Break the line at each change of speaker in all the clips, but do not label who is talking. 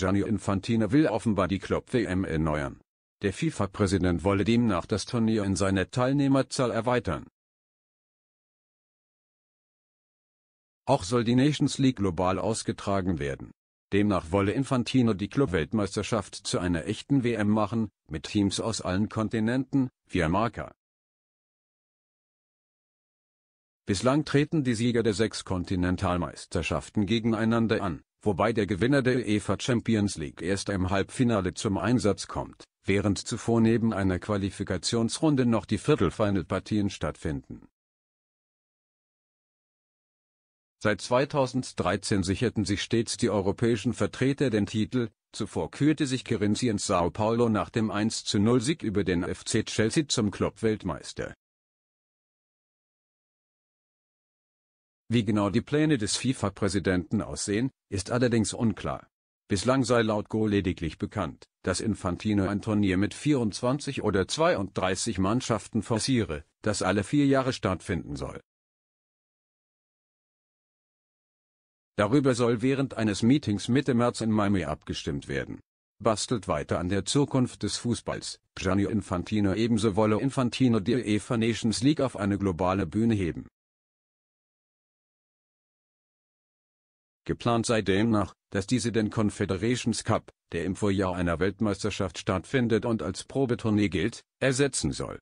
Gianni Infantino will offenbar die Club-WM erneuern. Der FIFA-Präsident wolle demnach das Turnier in seiner Teilnehmerzahl erweitern. Auch soll die Nations League global ausgetragen werden. Demnach wolle Infantino die Club-Weltmeisterschaft zu einer echten WM machen, mit Teams aus allen Kontinenten, via Marca. Bislang treten die Sieger der sechs Kontinentalmeisterschaften gegeneinander an wobei der Gewinner der UEFA Champions League erst im Halbfinale zum Einsatz kommt, während zuvor neben einer Qualifikationsrunde noch die Viertelfinalpartien stattfinden. Seit 2013 sicherten sich stets die europäischen Vertreter den Titel, zuvor kürte sich Quirins Sao Paulo nach dem 1 0 Sieg über den FC Chelsea zum Clubweltmeister. Wie genau die Pläne des FIFA-Präsidenten aussehen, ist allerdings unklar. Bislang sei laut Go lediglich bekannt, dass Infantino ein Turnier mit 24 oder 32 Mannschaften forciere, das alle vier Jahre stattfinden soll. Darüber soll während eines Meetings Mitte März in Miami abgestimmt werden. Bastelt weiter an der Zukunft des Fußballs. Gianni Infantino ebenso wolle Infantino die UEFA Nations League auf eine globale Bühne heben. Geplant sei demnach, dass diese den Confederations Cup, der im Vorjahr einer Weltmeisterschaft stattfindet und als Probeturnier gilt, ersetzen soll.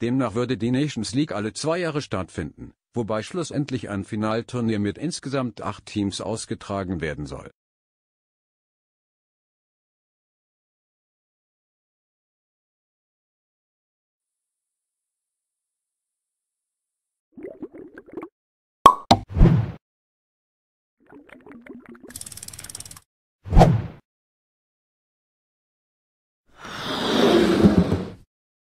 Demnach würde die Nations League alle zwei Jahre stattfinden, wobei schlussendlich ein Finalturnier mit insgesamt acht Teams ausgetragen werden soll